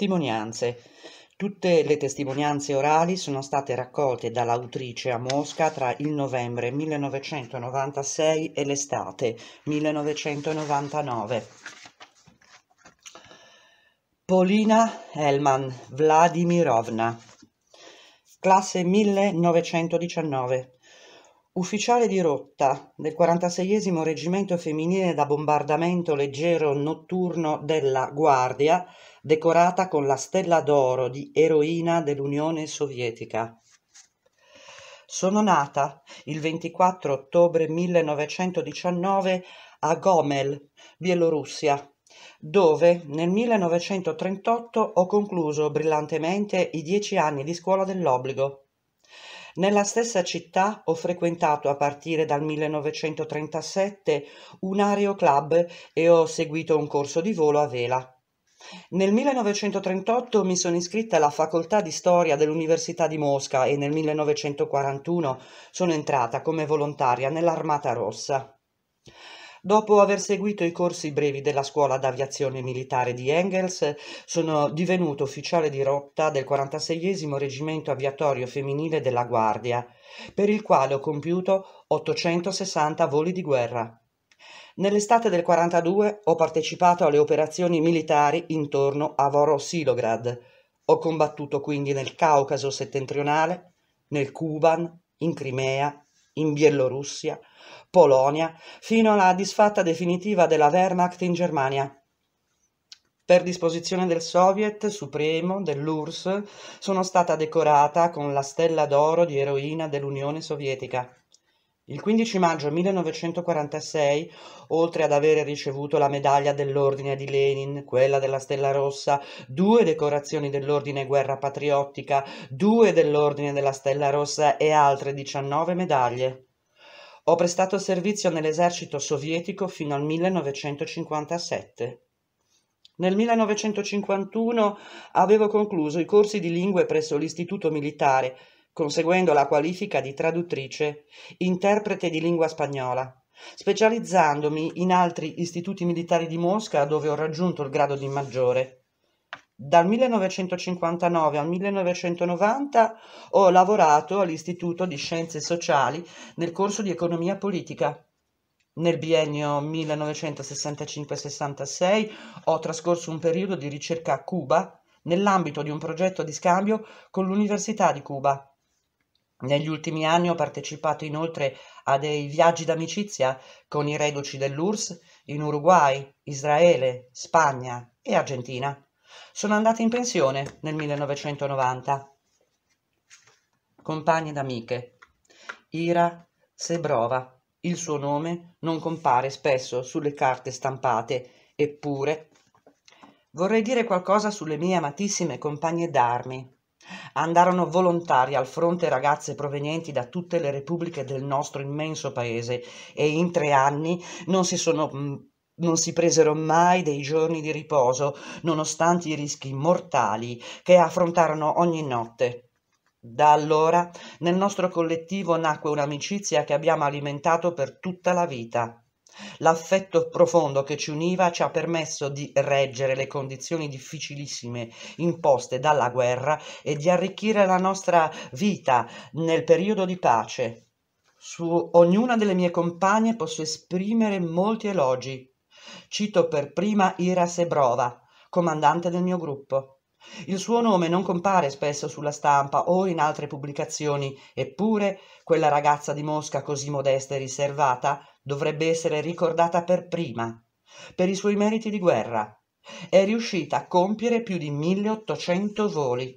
testimonianze. Tutte le testimonianze orali sono state raccolte dall'autrice a Mosca tra il novembre 1996 e l'estate 1999. Polina Helman Vladimirovna, classe 1919 Ufficiale di rotta del 46 Reggimento Femminile da Bombardamento Leggero Notturno della Guardia, decorata con la Stella d'Oro di Eroina dell'Unione Sovietica. Sono nata il 24 ottobre 1919 a Gomel, Bielorussia, dove nel 1938 ho concluso brillantemente i dieci anni di scuola dell'obbligo. Nella stessa città ho frequentato a partire dal 1937 un aeroclub e ho seguito un corso di volo a vela. Nel 1938 mi sono iscritta alla facoltà di storia dell'Università di Mosca e nel 1941 sono entrata come volontaria nell'Armata Rossa. Dopo aver seguito i corsi brevi della scuola d'aviazione militare di Engels, sono divenuto ufficiale di rotta del 46 Reggimento Aviatorio Femminile della Guardia, per il quale ho compiuto 860 voli di guerra. Nell'estate del 42 ho partecipato alle operazioni militari intorno a Vorosilograd. Ho combattuto quindi nel Caucaso settentrionale, nel Kuban, in Crimea in Bielorussia, Polonia, fino alla disfatta definitiva della Wehrmacht in Germania. Per disposizione del Soviet Supremo, dell'URSS, sono stata decorata con la Stella d'Oro di eroina dell'Unione Sovietica. Il 15 maggio 1946, oltre ad avere ricevuto la medaglia dell'Ordine di Lenin, quella della Stella Rossa, due decorazioni dell'Ordine Guerra Patriottica, due dell'Ordine della Stella Rossa e altre 19 medaglie. Ho prestato servizio nell'esercito sovietico fino al 1957. Nel 1951 avevo concluso i corsi di lingue presso l'istituto militare conseguendo la qualifica di traduttrice, interprete di lingua spagnola, specializzandomi in altri istituti militari di Mosca dove ho raggiunto il grado di maggiore. Dal 1959 al 1990 ho lavorato all'Istituto di Scienze Sociali nel corso di Economia Politica. Nel biennio 1965-66 ho trascorso un periodo di ricerca a Cuba nell'ambito di un progetto di scambio con l'Università di Cuba negli ultimi anni ho partecipato inoltre a dei viaggi d'amicizia con i reduci dell'URSS in Uruguay, Israele, Spagna e Argentina. Sono andata in pensione nel 1990. Compagni ed amiche. Ira Sebrova. Il suo nome non compare spesso sulle carte stampate, eppure vorrei dire qualcosa sulle mie amatissime compagne d'armi, Andarono volontari al fronte ragazze provenienti da tutte le repubbliche del nostro immenso paese e in tre anni non si sono mm, non si presero mai dei giorni di riposo, nonostante i rischi mortali che affrontarono ogni notte. Da allora nel nostro collettivo nacque un'amicizia che abbiamo alimentato per tutta la vita. L'affetto profondo che ci univa ci ha permesso di reggere le condizioni difficilissime imposte dalla guerra e di arricchire la nostra vita nel periodo di pace. Su ognuna delle mie compagne posso esprimere molti elogi. Cito per prima Ira Sebrova, comandante del mio gruppo. Il suo nome non compare spesso sulla stampa o in altre pubblicazioni, eppure quella ragazza di Mosca così modesta e riservata dovrebbe essere ricordata per prima, per i suoi meriti di guerra. È riuscita a compiere più di 1800 voli,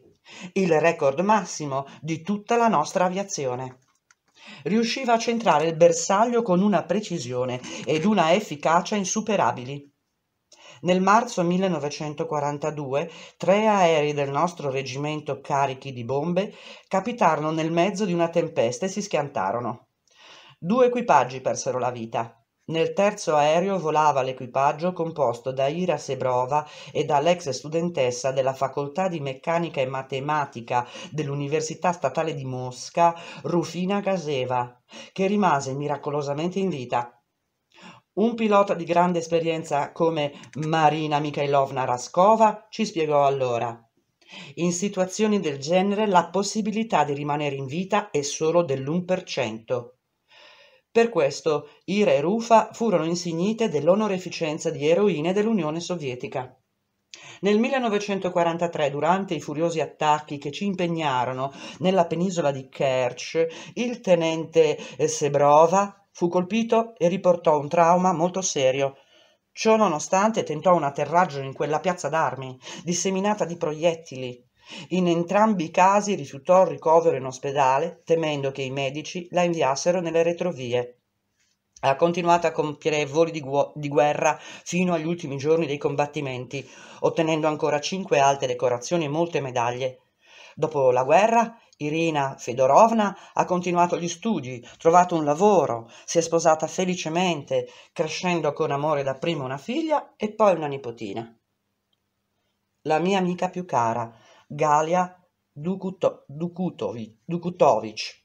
il record massimo di tutta la nostra aviazione. Riusciva a centrare il bersaglio con una precisione ed una efficacia insuperabili. Nel marzo 1942 tre aerei del nostro reggimento carichi di bombe capitarono nel mezzo di una tempesta e si schiantarono. Due equipaggi persero la vita. Nel terzo aereo volava l'equipaggio composto da Ira Sebrova e dall'ex studentessa della facoltà di meccanica e matematica dell'Università Statale di Mosca, Rufina Gaseva, che rimase miracolosamente in vita. Un pilota di grande esperienza come Marina Mikhailovna Raskova ci spiegò allora. In situazioni del genere la possibilità di rimanere in vita è solo dell'1%. Per questo Ira e Rufa furono insignite dell'onoreficenza di eroine dell'Unione Sovietica. Nel 1943, durante i furiosi attacchi che ci impegnarono nella penisola di Kerch, il tenente eh, Sebrova fu colpito e riportò un trauma molto serio. Ciò nonostante tentò un atterraggio in quella piazza d'armi, disseminata di proiettili, in entrambi i casi rifiutò il ricovero in ospedale, temendo che i medici la inviassero nelle retrovie. Ha continuato a compiere voli di, gu- di, guerra fino agli ultimi giorni dei combattimenti, ottenendo ancora cinque alte decorazioni e molte medaglie. Dopo la guerra, Irina Fedorovna ha continuato gli studi, trovato un lavoro, si è sposata felicemente, crescendo con amore dapprima una figlia e poi una nipotina. La mia amica più cara, Galia Dukutović.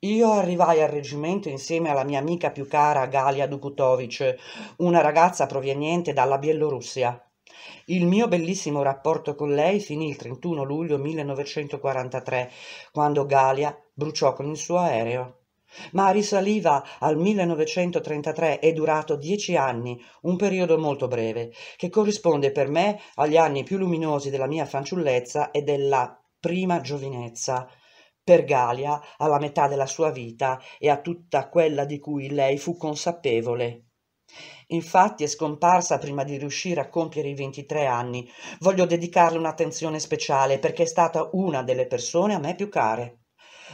Io arrivai al reggimento insieme alla mia amica più cara Galia Dukutović, una ragazza proveniente dalla Bielorussia. Il mio bellissimo rapporto con lei finì il 31 luglio 1943, quando Galia bruciò con il suo aereo ma risaliva al 1933 e durato dieci anni, un periodo molto breve, che corrisponde per me agli anni più luminosi della mia fanciullezza e della prima giovinezza. Per Galia, alla metà della sua vita e a tutta quella di cui lei fu consapevole. Infatti è scomparsa prima di riuscire a compiere i 23 anni. Voglio dedicarle un'attenzione speciale perché è stata una delle persone a me più care.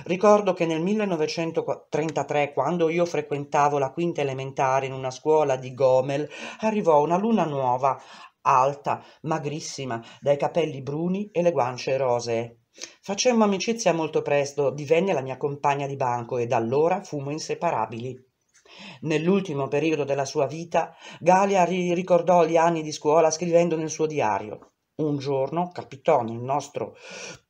Ricordo che nel 1933, quando io frequentavo la quinta elementare in una scuola di Gomel, arrivò una luna nuova, alta, magrissima, dai capelli bruni e le guance rosee. Facemmo amicizia molto presto, divenne la mia compagna di banco e da allora fummo inseparabili. Nell'ultimo periodo della sua vita, Galia ricordò gli anni di scuola scrivendo nel suo diario. Un giorno capitò nel nostro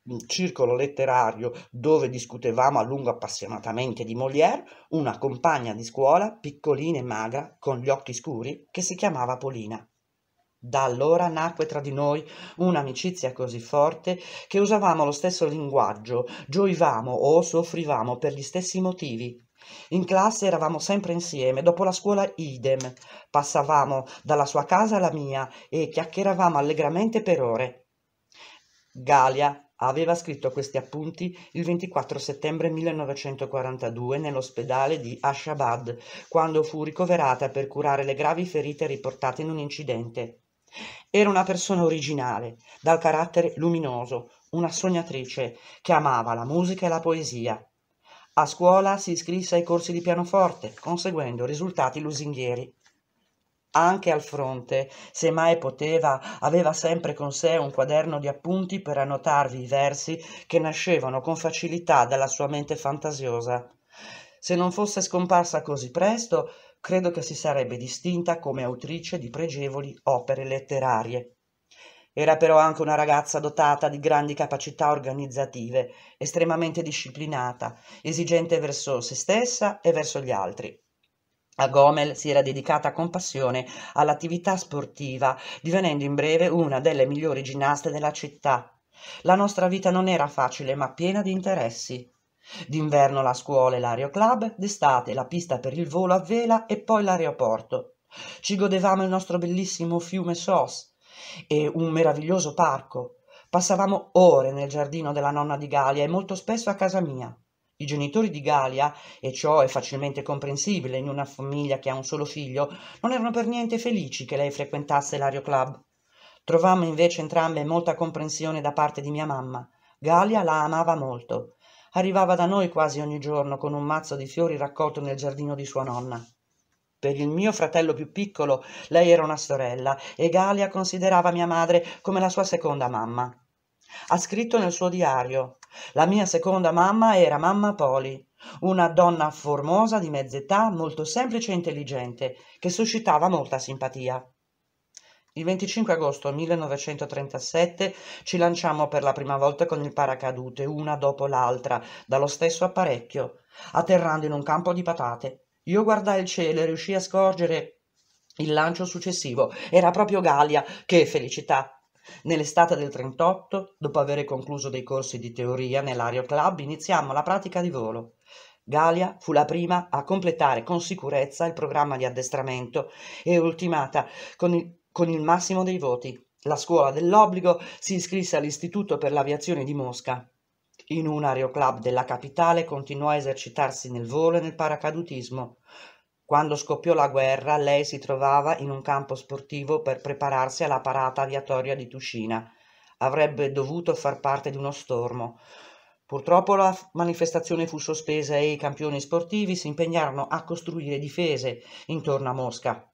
un circolo letterario dove discutevamo a lungo appassionatamente di Molière, una compagna di scuola, piccolina e magra, con gli occhi scuri, che si chiamava Polina. Da allora nacque tra di noi un'amicizia così forte che usavamo lo stesso linguaggio, gioivamo o soffrivamo per gli stessi motivi. In classe eravamo sempre insieme, dopo la scuola idem. Passavamo dalla sua casa alla mia e chiacchieravamo allegramente per ore. Galia Aveva scritto questi appunti il 24 settembre 1942 nell'ospedale di Ashgabat, quando fu ricoverata per curare le gravi ferite riportate in un incidente. Era una persona originale, dal carattere luminoso, una sognatrice che amava la musica e la poesia. A scuola si iscrisse ai corsi di pianoforte, conseguendo risultati lusinghieri anche al fronte, se mai poteva, aveva sempre con sé un quaderno di appunti per annotarvi i versi che nascevano con facilità dalla sua mente fantasiosa. Se non fosse scomparsa così presto, credo che si sarebbe distinta come autrice di pregevoli opere letterarie. Era però anche una ragazza dotata di grandi capacità organizzative, estremamente disciplinata, esigente verso se stessa e verso gli altri. A Gomel si era dedicata con passione all'attività sportiva, divenendo in breve una delle migliori ginnaste della città. La nostra vita non era facile, ma piena di interessi. D'inverno la scuola e l'aeroclub, d'estate la pista per il volo a vela e poi l'aeroporto. Ci godevamo il nostro bellissimo fiume Sos e un meraviglioso parco. Passavamo ore nel giardino della nonna di Galia e molto spesso a casa mia. I genitori di Galia, e ciò è facilmente comprensibile in una famiglia che ha un solo figlio, non erano per niente felici che lei frequentasse l'Ario Club. Trovammo invece entrambe molta comprensione da parte di mia mamma. Galia la amava molto. Arrivava da noi quasi ogni giorno con un mazzo di fiori raccolto nel giardino di sua nonna. Per il mio fratello più piccolo lei era una sorella e Galia considerava mia madre come la sua seconda mamma. Ha scritto nel suo diario la mia seconda mamma era mamma Poli una donna formosa di mezz'età molto semplice e intelligente che suscitava molta simpatia il 25 agosto 1937 ci lanciammo per la prima volta con il paracadute, una dopo l'altra, dallo stesso apparecchio, atterrando in un campo di patate. Io guardai il cielo e riuscii a scorgere il lancio successivo. Era proprio Galia, che felicità! Nell'estate del 38, dopo aver concluso dei corsi di teoria nell'Aero Club, iniziammo la pratica di volo. Galia fu la prima a completare con sicurezza il programma di addestramento e ultimata con il, con il massimo dei voti. La scuola dell'obbligo si iscrisse all'Istituto per l'Aviazione di Mosca. In un aeroclub della capitale continuò a esercitarsi nel volo e nel paracadutismo. Quando scoppiò la guerra lei si trovava in un campo sportivo per prepararsi alla parata aviatoria di Tuscina. Avrebbe dovuto far parte di uno stormo. Purtroppo la manifestazione fu sospesa e i campioni sportivi si impegnarono a costruire difese intorno a Mosca.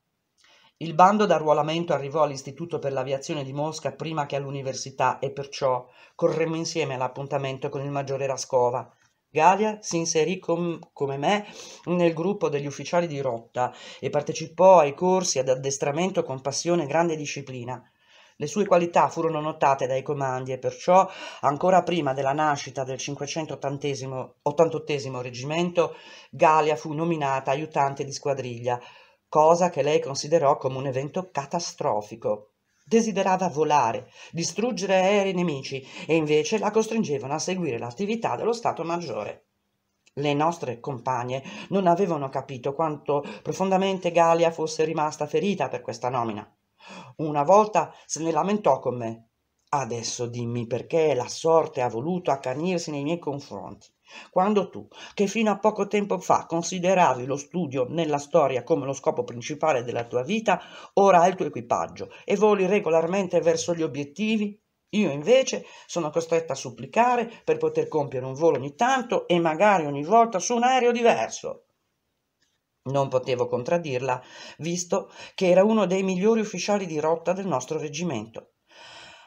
Il bando d'arruolamento arrivò all'Istituto per l'Aviazione di Mosca prima che all'università e perciò corremmo insieme all'appuntamento con il maggiore Rascova. Galia si inserì com, come me nel gruppo degli ufficiali di rotta e partecipò ai corsi ad addestramento con passione e grande disciplina. Le sue qualità furono notate dai comandi e perciò, ancora prima della nascita del 588 reggimento, Galia fu nominata aiutante di squadriglia, cosa che lei considerò come un evento catastrofico. Desiderava volare, distruggere aerei nemici e invece la costringevano a seguire l'attività dello Stato Maggiore. Le nostre compagne non avevano capito quanto profondamente Galia fosse rimasta ferita per questa nomina. Una volta se ne lamentò con me. Adesso dimmi perché la sorte ha voluto accanirsi nei miei confronti. Quando tu, che fino a poco tempo fa consideravi lo studio nella storia come lo scopo principale della tua vita, ora hai il tuo equipaggio e voli regolarmente verso gli obiettivi, io invece sono costretta a supplicare per poter compiere un volo ogni tanto e magari ogni volta su un aereo diverso. Non potevo contraddirla, visto che era uno dei migliori ufficiali di rotta del nostro reggimento.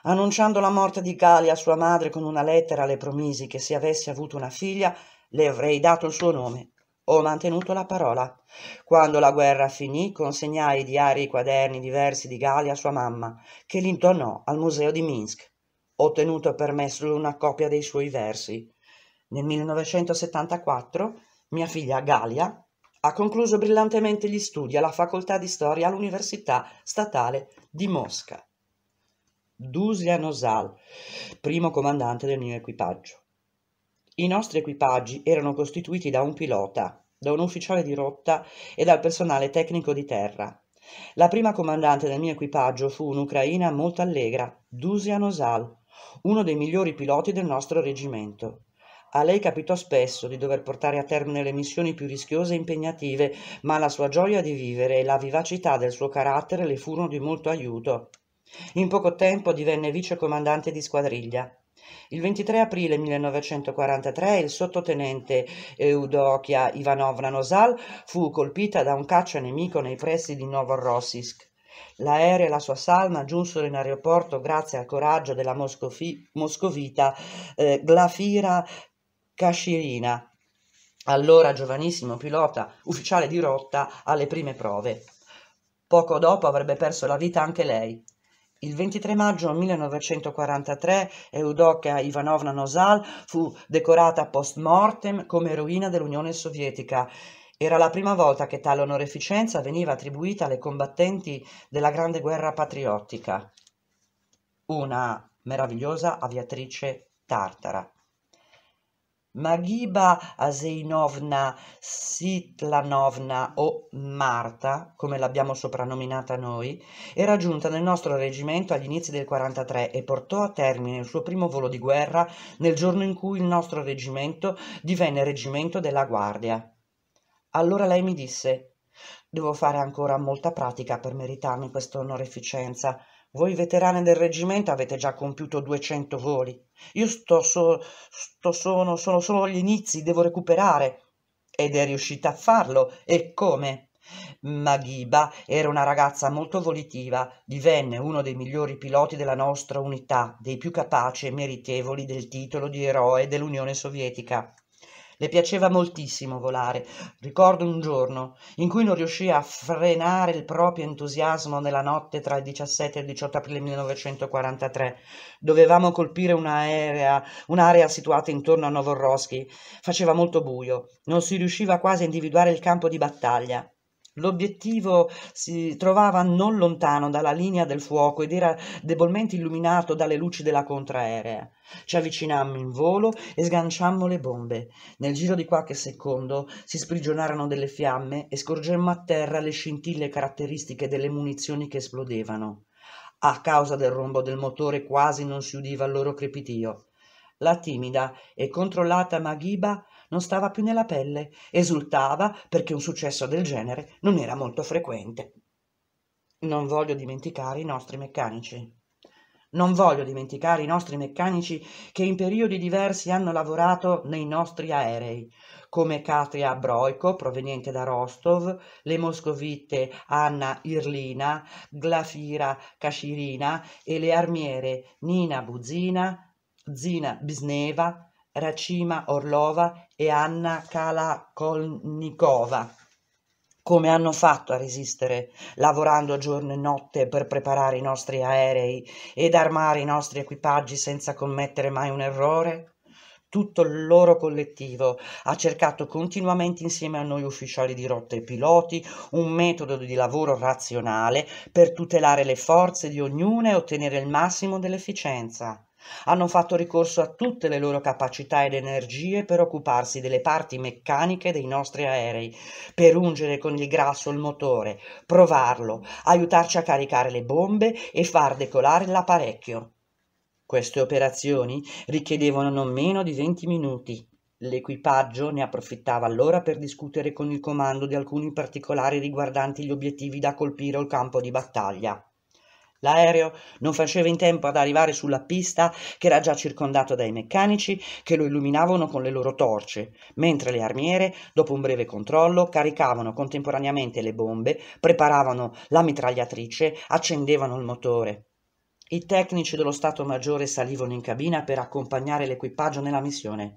Annunciando la morte di Galia, sua madre con una lettera le promisi che se avessi avuto una figlia le avrei dato il suo nome. Ho mantenuto la parola. Quando la guerra finì, consegnai i diari e i quaderni diversi di Galia a sua mamma, che li intonò al museo di Minsk. Ho tenuto per me solo una copia dei suoi versi. Nel 1974 mia figlia Galia ha concluso brillantemente gli studi alla facoltà di storia all'Università Statale di Mosca. Dusia Nosal, primo comandante del mio equipaggio. I nostri equipaggi erano costituiti da un pilota, da un ufficiale di rotta e dal personale tecnico di terra. La prima comandante del mio equipaggio fu un'ucraina molto allegra, Dusia Nosal, uno dei migliori piloti del nostro reggimento. A lei capitò spesso di dover portare a termine le missioni più rischiose e impegnative, ma la sua gioia di vivere e la vivacità del suo carattere le furono di molto aiuto. In poco tempo divenne vicecomandante di squadriglia. Il 23 aprile 1943 il sottotenente Eudokia Ivanovna Nosal fu colpita da un caccia nemico nei pressi di Novorossiysk. L'aereo e la sua salma giunsero in aeroporto grazie al coraggio della moscofi, moscovita eh, Glafira Kashirina, allora giovanissimo pilota ufficiale di rotta alle prime prove. Poco dopo avrebbe perso la vita anche lei. Il 23 maggio 1943 Eudokia Ivanovna Nosal fu decorata post mortem come eroina dell'Unione Sovietica. Era la prima volta che tale onoreficenza veniva attribuita alle combattenti della Grande Guerra Patriottica. Una meravigliosa aviatrice tartara. Magiba Aseinovna Sitlanovna o Marta, come l'abbiamo soprannominata noi, era giunta nel nostro reggimento agli inizi del 43 e portò a termine il suo primo volo di guerra nel giorno in cui il nostro reggimento divenne reggimento della Guardia. Allora lei mi disse: Devo fare ancora molta pratica per meritarmi questa onorificenza voi veterani del reggimento avete già compiuto 200 voli. Io sto, so, sto sono, sono solo agli inizi, devo recuperare. Ed è riuscita a farlo. E come? Maghiba era una ragazza molto volitiva, divenne uno dei migliori piloti della nostra unità, dei più capaci e meritevoli del titolo di eroe dell'Unione Sovietica. Le piaceva moltissimo volare. Ricordo un giorno in cui non riuscì a frenare il proprio entusiasmo nella notte tra il 17 e il 18 aprile 1943. Dovevamo colpire un'area, un'area situata intorno a Novorossi. Faceva molto buio, non si riusciva quasi a individuare il campo di battaglia. L'obiettivo si trovava non lontano dalla linea del fuoco ed era debolmente illuminato dalle luci della contraerea. Ci avvicinammo in volo e sganciammo le bombe. Nel giro di qualche secondo si sprigionarono delle fiamme e scorgemmo a terra le scintille caratteristiche delle munizioni che esplodevano. A causa del rombo del motore quasi non si udiva il loro crepitio. La timida e controllata Maghiba non stava più nella pelle, esultava perché un successo del genere non era molto frequente. Non voglio dimenticare i nostri meccanici. Non voglio dimenticare i nostri meccanici che in periodi diversi hanno lavorato nei nostri aerei, come Katria Broico, proveniente da Rostov, le moscovite Anna Irlina, Glafira Kashirina e le armiere Nina Buzina, Zina Bisneva, Racima Orlova e Anna Kalakolnikova. Come hanno fatto a resistere, lavorando giorno e notte per preparare i nostri aerei ed armare i nostri equipaggi senza commettere mai un errore? Tutto il loro collettivo ha cercato continuamente insieme a noi ufficiali di rotta e piloti un metodo di lavoro razionale per tutelare le forze di ognuna e ottenere il massimo dell'efficienza. Hanno fatto ricorso a tutte le loro capacità ed energie per occuparsi delle parti meccaniche dei nostri aerei, per ungere con il grasso il motore, provarlo, aiutarci a caricare le bombe e far decolare l'apparecchio. Queste operazioni richiedevano non meno di 20 minuti. L'equipaggio ne approfittava allora per discutere con il comando di alcuni particolari riguardanti gli obiettivi da colpire o il campo di battaglia. L'aereo non faceva in tempo ad arrivare sulla pista che era già circondato dai meccanici che lo illuminavano con le loro torce, mentre le armiere, dopo un breve controllo, caricavano contemporaneamente le bombe, preparavano la mitragliatrice, accendevano il motore. I tecnici dello Stato Maggiore salivano in cabina per accompagnare l'equipaggio nella missione.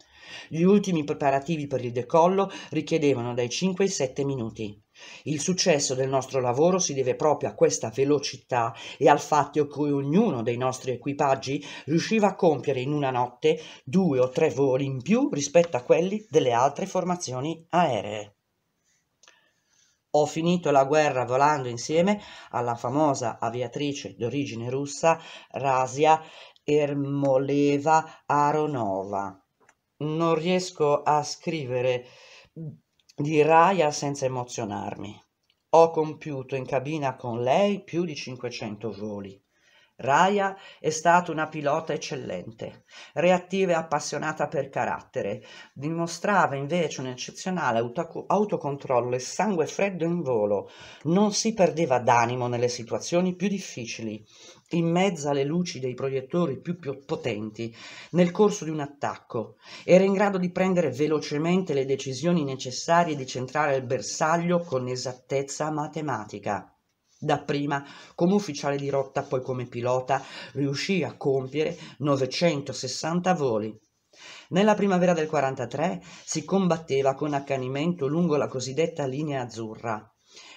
Gli ultimi preparativi per il decollo richiedevano dai 5 ai 7 minuti. Il successo del nostro lavoro si deve proprio a questa velocità e al fatto che ognuno dei nostri equipaggi riusciva a compiere in una notte due o tre voli in più rispetto a quelli delle altre formazioni aeree. Ho finito la guerra volando insieme alla famosa aviatrice d'origine russa Rasia Ermoleva Aronova. Non riesco a scrivere di Raya senza emozionarmi. Ho compiuto in cabina con lei più di 500 voli. Raya è stata una pilota eccellente, reattiva e appassionata per carattere, dimostrava invece un eccezionale autocontrollo e sangue freddo in volo, non si perdeva d'animo nelle situazioni più difficili, in mezzo alle luci dei proiettori più, più potenti, nel corso di un attacco, era in grado di prendere velocemente le decisioni necessarie e di centrare il bersaglio con esattezza matematica. Dapprima come ufficiale di rotta, poi come pilota, riuscì a compiere 960 voli. Nella primavera del 43 si combatteva con accanimento lungo la cosiddetta linea azzurra.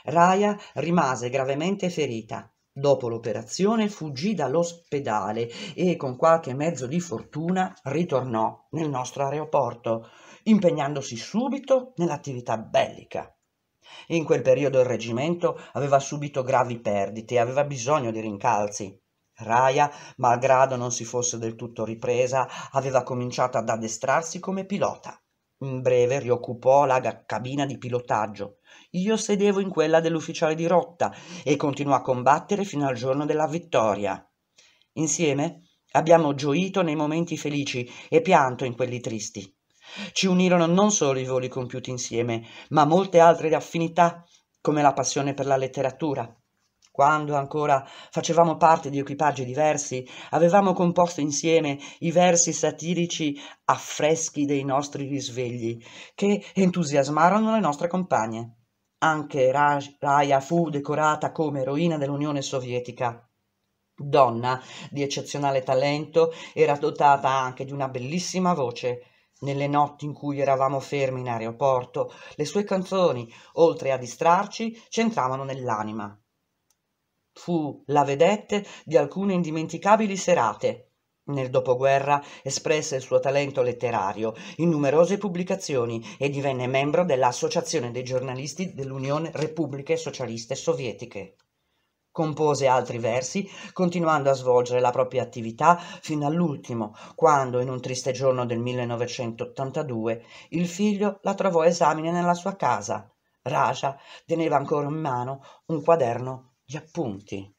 Raya rimase gravemente ferita. Dopo l'operazione fuggì dall'ospedale e con qualche mezzo di fortuna ritornò nel nostro aeroporto, impegnandosi subito nell'attività bellica. In quel periodo il reggimento aveva subito gravi perdite e aveva bisogno di rincalzi. Raia, malgrado non si fosse del tutto ripresa, aveva cominciato ad addestrarsi come pilota. In breve rioccupò la cabina di pilotaggio. Io sedevo in quella dell'ufficiale di rotta e continuò a combattere fino al giorno della vittoria. Insieme abbiamo gioito nei momenti felici e pianto in quelli tristi. Ci unirono non solo i voli compiuti insieme, ma molte altre affinità, come la passione per la letteratura. Quando ancora facevamo parte di equipaggi diversi, avevamo composto insieme i versi satirici affreschi dei nostri risvegli, che entusiasmarono le nostre compagne. Anche Raya fu decorata come eroina dell'Unione Sovietica. Donna di eccezionale talento, era dotata anche di una bellissima voce nelle notti in cui eravamo fermi in aeroporto, le sue canzoni, oltre a distrarci, c'entravano nell'anima. Fu la vedette di alcune indimenticabili serate. Nel dopoguerra espresse il suo talento letterario in numerose pubblicazioni e divenne membro dell'Associazione dei giornalisti dell'Unione Repubbliche Socialiste Sovietiche compose altri versi, continuando a svolgere la propria attività fino all'ultimo, quando, in un triste giorno del 1982, il figlio la trovò a esamine nella sua casa. Raja teneva ancora in mano un quaderno di appunti.